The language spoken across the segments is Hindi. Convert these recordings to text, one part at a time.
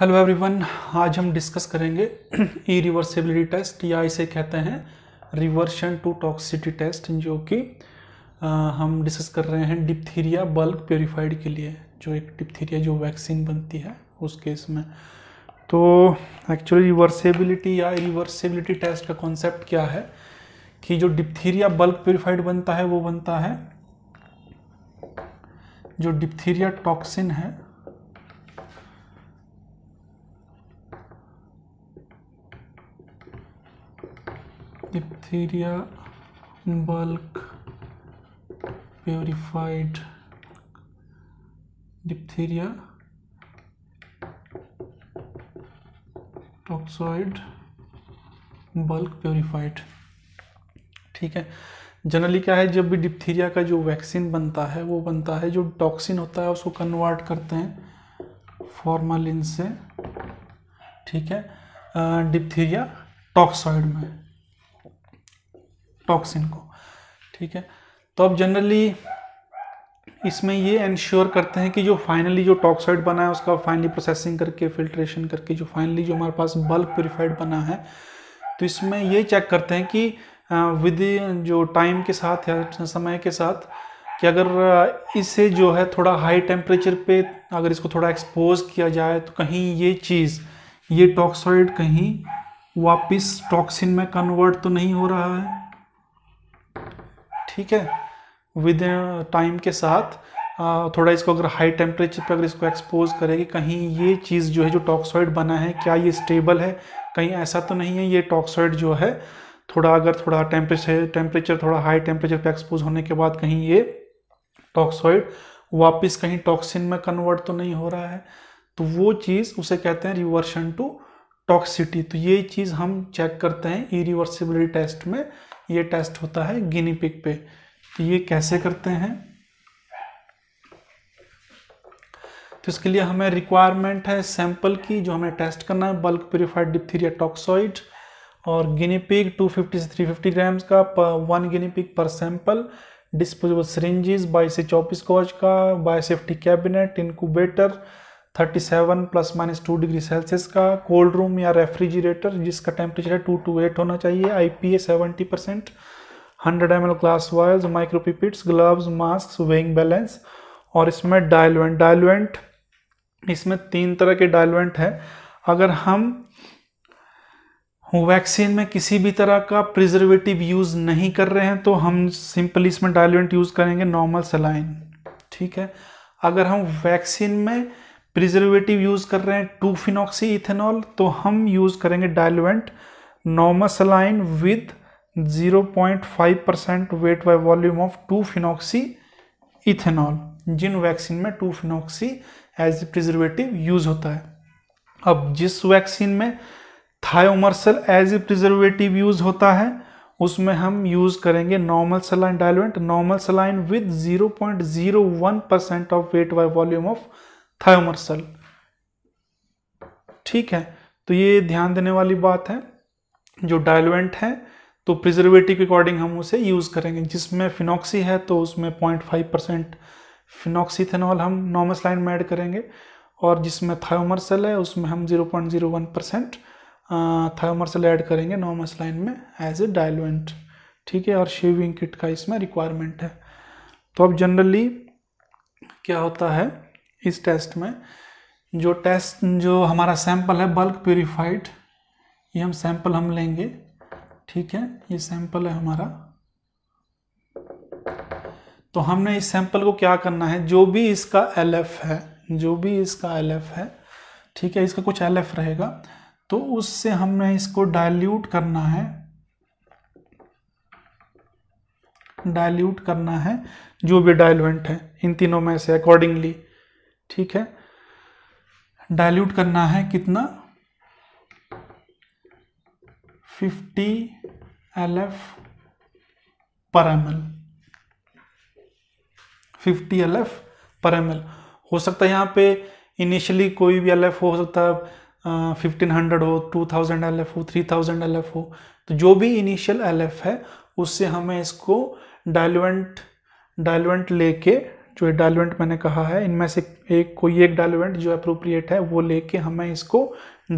हेलो एवरीवन आज हम डिस्कस करेंगे ई रिवर्सिबिलिटी टेस्ट या इसे कहते हैं रिवर्शन टू टॉक्सिटी टेस्ट जो कि हम डिस्कस कर रहे हैं डिप्थीरिया बल्क प्योरीफाइड के लिए जो एक डिप्थीरिया जो वैक्सीन बनती है उस केस में तो एक्चुअली रिवर्सेबिलिटी या रिवर्सिबिलिटी टेस्ट का कॉन्सेप्ट क्या है कि जो डिप्थीरिया बल्क प्योरीफाइड बनता है वो बनता है जो डिप्थीरिया टॉक्सिन है bacteria bulk purified diphtheria toxoid bulk purified ठीक है जनरली क्या है जब भी डिप्थीरिया का जो वैक्सीन बनता है वो बनता है जो टॉक्सिन होता है उसको कन्वर्ट करते हैं फॉर्मालिन से ठीक है डिप्थीरिया टॉक्साइड में टॉक्सिन को ठीक है तो अब जनरली इसमें ये इंश्योर करते हैं कि जो फाइनली जो टॉक्साइड बना है उसका फाइनली प्रोसेसिंग करके फिल्ट्रेशन करके जो फाइनली जो हमारे पास बल्क प्योरीफाइड बना है तो इसमें ये चेक करते हैं कि विद जो टाइम के साथ या समय के साथ कि अगर इसे जो है थोड़ा हाई टेम्परेचर पे अगर इसको थोड़ा एक्सपोज किया जाए तो कहीं ये चीज़ ये टॉक्साइड कहीं वापस टॉक्सिन में कन्वर्ट तो नहीं हो रहा है ठीक है विद टाइम के साथ थोड़ा इसको अगर हाई टेम्परेचर पर अगर इसको एक्सपोज करें कि कहीं ये चीज़ जो है जो टॉक्सॉइड बना है क्या ये स्टेबल है कहीं ऐसा तो नहीं है ये टॉक्सॉइड जो है थोड़ा अगर थोड़ा टेम्परेचर टेम्परेचर थोड़ा हाई टेम्परेचर पर एक्सपोज होने के बाद कहीं ये टॉक्सॉइड वापस कहीं टॉक्सिन में कन्वर्ट तो नहीं हो रहा है तो वो चीज़ उसे कहते हैं रिवर्शन टू टॉक्सिटी तो ये चीज़ हम चेक करते हैं ई रिवर्सिबिलिटी टेस्ट में ये टेस्ट होता है गिनी पिक पे तो ये कैसे करते हैं तो इसके लिए हमें रिक्वायरमेंट है सैंपल की जो हमें टेस्ट करना है बल्क प्योरीफाइड डिप्थीरिया टॉक्सॉइड और गिनी पिक 250 से 350 ग्राम्स का वन गिनी पिक पर सैंपल डिस्पोजेबल सरेंजेस बाईस से चौबीस कॉच का biosafety cabinet incubator 37 plus minus two degree Celsius का कोल्ड रूम या रेफ्रिजरेटर जिसका टेम्परेचर है टू टू एट होना चाहिए I P A seventy percent hundred M L glass vials micropipettes gloves mask weighing balance और इसमें डायलवेंट डायलवेंट इसमें तीन तरह के डायलवेंट हैं अगर हम वैक्सीन में किसी भी तरह का प्रिजर्वेटिव यूज़ नहीं कर रहे हैं तो हम सिंपली इसमें डायलवेंट यूज़ करेंगे नॉर्मल सलाइन ठीक है अगर हम वैक्सीन में प्रिजर्वेटिव यूज कर रहे हैं टू फिनॉक्सी इथेनॉल तो हम यूज करेंगे diluent normal saline with 0.5 percent weight by volume of two phenoxy ethanol जिन वैक्सीन में two phenoxy as a preservative use होता है अब जिस वैक्सीन में thiomersal as a preservative use होता है उसमें हम यूज करेंगे normal saline diluent normal saline with 0.01 percent of weight by volume of thiomersal ठीक है तो ये ध्यान देने वाली बात है जो डायलवेंट है तो प्रिजर्वेटिव अकॉर्डिंग हम उसे यूज़ करेंगे जिसमें फिनॉक्सी है तो उसमें पॉइंट फाइव परसेंट फिनॉक्सीथेनॉल हम नॉमस लाइन में ऐड करेंगे और जिसमें थायोमर्सल है उसमें हम zero point zero one percent thiomersal add करेंगे नॉमस लाइन में एज ए डायलवेंट ठीक है और शेविंग किट का इसमें रिक्वायरमेंट है तो अब जनरली क्या होता है इस टेस्ट में जो टेस्ट जो हमारा सैंपल है बल्क प्योरीफाइड ये हम सैंपल हम लेंगे ठीक है ये सैंपल है हमारा तो हमने इस सैंपल को क्या करना है जो भी इसका एल है जो भी इसका एल है ठीक है इसका कुछ एल रहेगा तो उससे हमने इसको डाइल्यूट करना है डाइल्यूट करना है जो भी डायलुएंट है इन तीनों में से अकॉर्डिंगली ठीक है डाइल्यूट करना है कितना 50 L F per M L fifty L F per M L हो सकता है यहाँ पे इनिशियली कोई भी एल एफ हो सकता है फिफ्टीन हंड्रेड हो टू थाउजेंड एल एफ हो थ्री थाउजेंड एल एफ हो तो जो भी इनिशियल एल एफ है उससे हमें इसको डाइल्यूंट डाइल्यूंट लेके जो ये डायलोवेंट मैंने कहा है इनमें से एक कोई एक डायलोवेंट जो अप्रोप्रिएट है वो लेके हमें इसको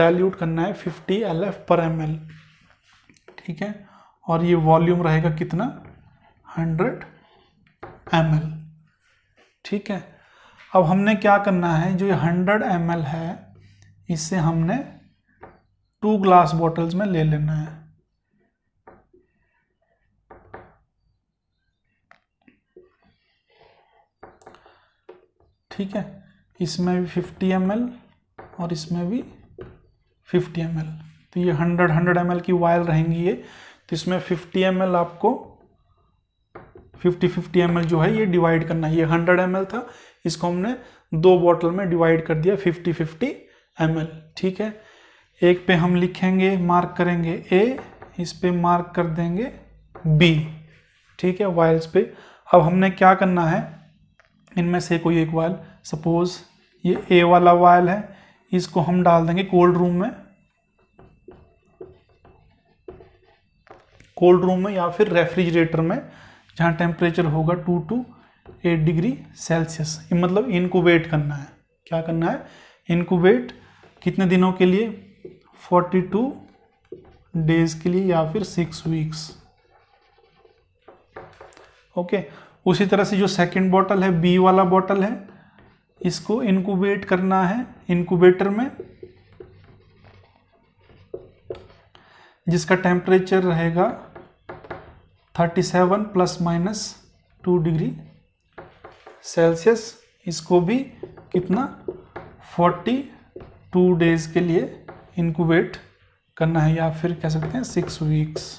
डायल्यूट करना है 50 एल पर एम ठीक है और ये वॉल्यूम रहेगा कितना 100 एम ठीक है अब हमने क्या करना है जो ये 100 एम है इससे हमने टू ग्लास बॉटल्स में ले लेना है ठीक है इसमें भी फिफ्टी एम और इसमें भी फिफ्टी एम तो ये हंड्रेड हंड्रेड एम की वायर रहेंगी ये तो इसमें फिफ्टी एम आपको फिफ्टी फिफ्टी एम जो है ये डिवाइड करना है ये हंड्रेड एम था इसको हमने दो बॉटल में डिवाइड कर दिया फिफ्टी फिफ्टी एम ठीक है एक पे हम लिखेंगे मार्क करेंगे ए इस पे मार्क कर देंगे बी ठीक है वायल्स पे अब हमने क्या करना है इनमें से कोई एक वायल सपोज ये ए वाला वायल है इसको हम डाल देंगे कोल्ड रूम में कोल्ड रूम में या फिर रेफ्रिजरेटर में जहां टेम्परेचर होगा two to eight degree Celsius मतलब इनको वेट करना है क्या करना है इनको वेट कितने दिनों के लिए फोर्टी टू डेज के लिए या फिर सिक्स वीक्स ओके उसी तरह से जो सेकंड बॉटल है बी वाला बॉटल है इसको इनक्यूबेट करना है इनक्यूबेटर में जिसका टेम्परेचर रहेगा 37 plus minus two degree Celsius इसको भी कितना 42 डेज के लिए इनक्यूबेट करना है या फिर कह सकते हैं सिक्स वीक्स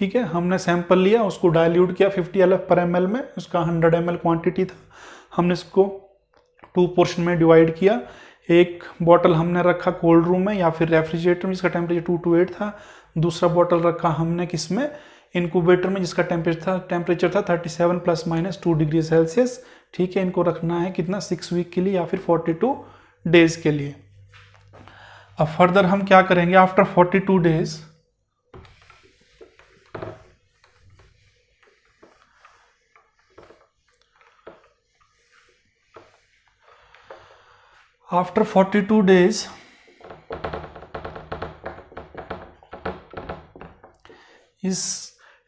ठीक है हमने सैंपल लिया उसको डायल्यूट किया 50 एल पर एम में उसका 100 एम क्वांटिटी था हमने इसको टू पोर्शन में डिवाइड किया एक बॉटल हमने रखा कोल्ड रूम में या फिर रेफ्रिजरेटर में जिसका टेम्परेचर टू टू एट था दूसरा बॉटल रखा हमने किस में इनक्यूबेटर में जिसका टेम्परेचर था टेम्परेचर था thirty seven plus minus two degree Celsius ठीक है इनको रखना है कितना सिक्स वीक के लिए या फिर फोर्टी टू डेज के लिए अब फर्दर हम क्या करेंगे after forty two days after 42 days इस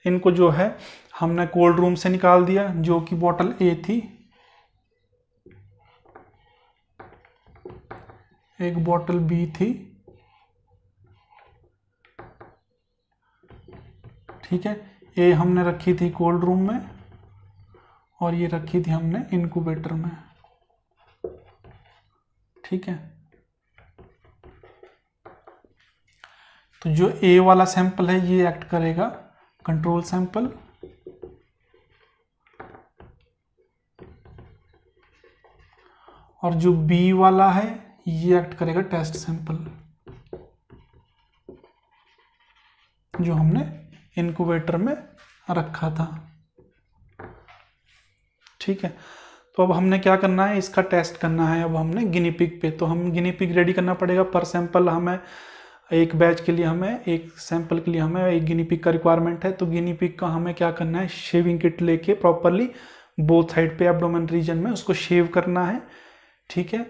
इनको जो है हमने कोल्ड रूम से निकाल दिया जो कि बोतल ए थी एक बोतल बी थी ठीक है ए हमने रखी थी कोल्ड रूम में और ये रखी थी हमने इनक्यूबेटर में ठीक है तो जो ए वाला सैंपल है ये एक्ट करेगा कंट्रोल सैंपल और जो बी वाला है ये एक्ट करेगा टेस्ट सैंपल जो हमने इनक्यूबेटर में रखा था ठीक है तो अब हमने क्या करना है इसका टेस्ट करना है अब हमने पिक पे तो हम गिनी पिक रेडी करना पड़ेगा पर सैंपल हमें एक बैच के लिए हमें एक सैंपल के लिए हमें एक गिनी पिक का रिक्वायरमेंट है तो गिनी पिक का हमें क्या करना है शेविंग किट लेके प्रॉपरली बोथ साइड पे एबडोमेन रीजन में उसको शेव करना है ठीक है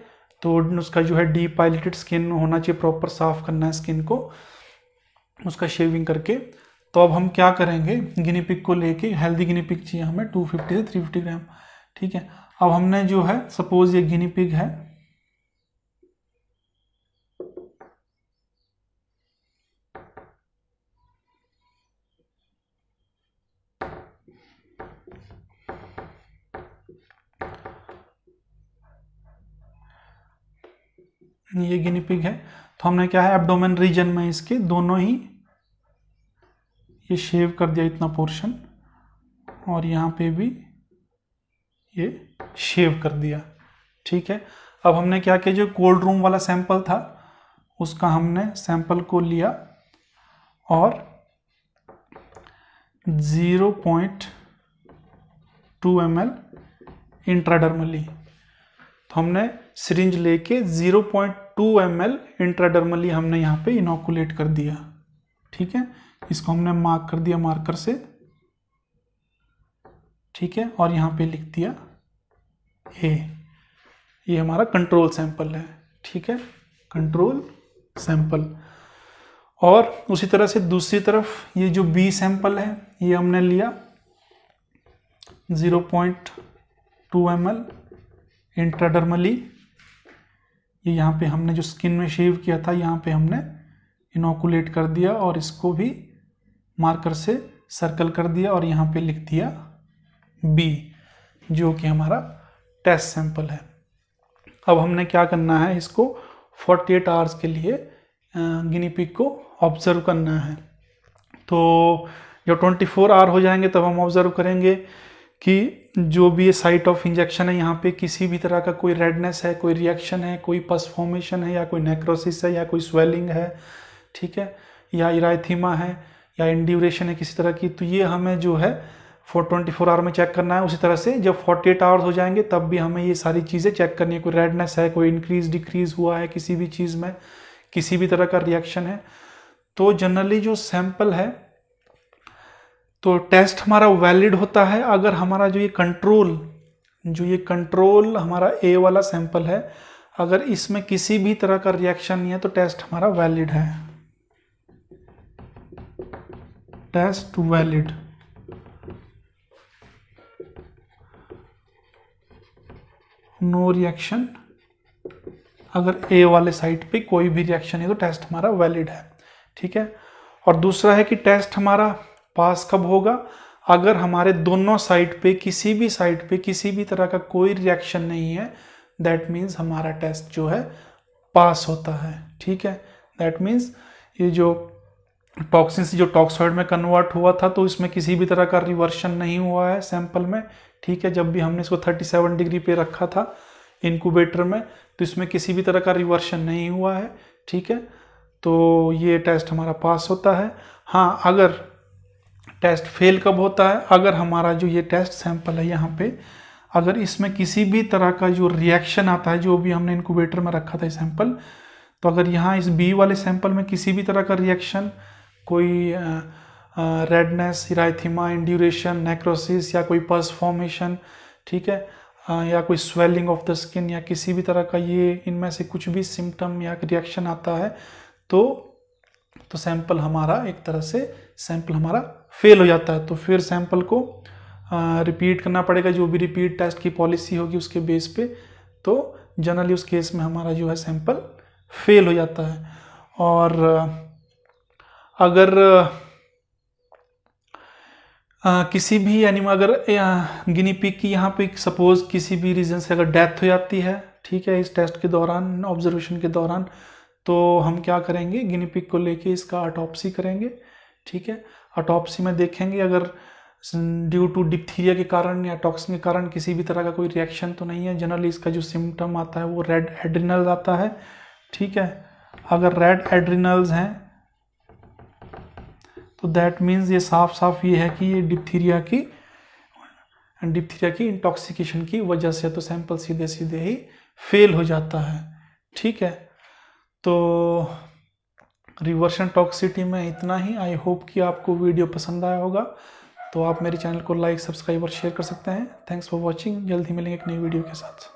तो उसका जो है डी पाइलेटेड स्किन होना चाहिए प्रॉपर साफ करना है स्किन को उसका शेविंग करके तो अब हम क्या करेंगे गिनी पिक को लेके हेल्दी गिनी पिक चाहिए हमें 250 से 350 ग्राम ठीक है अब हमने जो है सपोज ये गिनी पिग है ये गिनी पिग है तो हमने क्या है एब्डोमेन रीजन में इसके दोनों ही ये शेव कर दिया इतना पोर्शन और यहाँ पे भी ये शेव कर दिया ठीक है अब हमने क्या किया जो कोल्ड रूम वाला सैंपल था उसका हमने सैंपल को लिया और zero point two M L intradermally तो हमने सिरिंज लेके zero point two M L intradermally हमने यहाँ पे इनोकुलेट कर दिया ठीक है इसको हमने मार्क कर दिया मार्कर से ठीक है और यहाँ पे लिख दिया ए ये हमारा कंट्रोल सैंपल है ठीक है कंट्रोल सैंपल और उसी तरह से दूसरी तरफ ये जो बी सैंपल है ये हमने लिया 0.2 point two M L intradermally ये यहाँ पे हमने जो स्किन में शेव किया था यहाँ पे हमने इनोकुलेट कर दिया और इसको भी मार्कर से सर्कल कर दिया और यहाँ पे लिख दिया बी जो कि हमारा टेस्ट सैंपल है अब हमने क्या करना है इसको 48 आवर्स के लिए गिनीपिक को ऑब्जर्व करना है तो जब 24 आवर हो जाएंगे तब हम ऑब्जर्व करेंगे कि जो भी साइट ऑफ इंजेक्शन है यहाँ पे किसी भी तरह का कोई रेडनेस है कोई रिएक्शन है कोई पस फॉर्मेशन है या कोई नेक्रोसिस है या कोई स्वेलिंग है ठीक है या इराथीमा है या इंड्यूरेशन है किसी तरह की तो ये हमें जो है फोर ट्वेंटी फोर आवर में चेक करना है उसी तरह से जब फोर्टी एट आवर्स हो जाएंगे तब भी हमें ये सारी चीज़ें चेक करनी है कोई रेडनेस है कोई इंक्रीज डिक्रीज हुआ है किसी भी चीज़ में किसी भी तरह का रिएक्शन है तो जनरली जो सैंपल है तो टेस्ट हमारा वैलिड होता है अगर हमारा जो ये कंट्रोल जो ये कंट्रोल हमारा ए वाला सैंपल है अगर इसमें किसी भी तरह का रिएक्शन नहीं है तो टेस्ट हमारा वैलिड है टेस्ट वैलिड नो रिएक्शन अगर ए वाले साइट पे कोई भी रिएक्शन है तो टेस्ट हमारा वैलिड है ठीक है और दूसरा है कि टेस्ट हमारा पास कब होगा अगर हमारे दोनों साइट पे किसी भी साइट पे किसी भी तरह का कोई रिएक्शन नहीं है दैट मीन्स हमारा टेस्ट जो है पास होता है ठीक है दैट मीन्स ये जो टॉक्सिन से जो टॉक्सॉइड में कन्वर्ट हुआ था तो इसमें किसी भी तरह का रिवर्शन नहीं हुआ है सैंपल में ठीक है जब भी हमने इसको 37 डिग्री पे रखा था इनक्यूबेटर में तो इसमें किसी भी तरह का रिवर्शन नहीं हुआ है ठीक है तो ये टेस्ट हमारा पास होता है हाँ अगर टेस्ट फेल कब होता है अगर हमारा जो ये टेस्ट सैंपल है यहाँ पे अगर इसमें किसी भी तरह का जो रिएक्शन आता है जो भी हमने इनक्यूबेटर में रखा था सैंपल तो अगर यहाँ इस बी वाले सैंपल में किसी भी तरह का रिएक्शन कोई आ, रेडनेस इराइथिमा इंड्यूरेशन नेक्रोसिस या कोई पर्स फॉर्मेशन ठीक है आ, या कोई स्वेलिंग ऑफ द स्किन या किसी भी तरह का ये इनमें से कुछ भी सिम्टम या रिएक्शन आता है तो तो सैंपल हमारा एक तरह से सैंपल हमारा फेल हो जाता है तो फिर सैंपल को आ, रिपीट करना पड़ेगा जो भी रिपीट टेस्ट की पॉलिसी होगी उसके बेस पे तो जनरली उस केस में हमारा जो है सैंपल फेल हो जाता है और अगर आ, किसी भी एनिमल अगर गिनी पिक की यहाँ पे सपोज किसी भी रीज़न से अगर डेथ हो जाती है ठीक है इस टेस्ट के दौरान ऑब्जर्वेशन के दौरान तो हम क्या करेंगे गिनी पिक को लेके इसका अटोपसी करेंगे ठीक है अटोपसी में देखेंगे अगर ड्यू टू डिप्थीरिया के कारण या टॉक्सिन के कारण किसी भी तरह का कोई रिएक्शन तो नहीं है जनरली इसका जो सिम्टम आता है वो रेड एड्रिनल आता है ठीक है अगर रेड एड्रिनल्स हैं तो दैट मीन्स ये साफ साफ ये है कि ये डिप्थीरिया की डिप्थीरिया की इंटॉक्सिकेशन की वजह से तो सैंपल सीधे सीधे ही फेल हो जाता है ठीक है तो रिवर्शन टॉक्सिटी में इतना ही आई होप कि आपको वीडियो पसंद आया होगा तो आप मेरे चैनल को लाइक सब्सक्राइब और शेयर कर सकते हैं थैंक्स फॉर वॉचिंग जल्द ही मिलेंगे एक नई वीडियो के साथ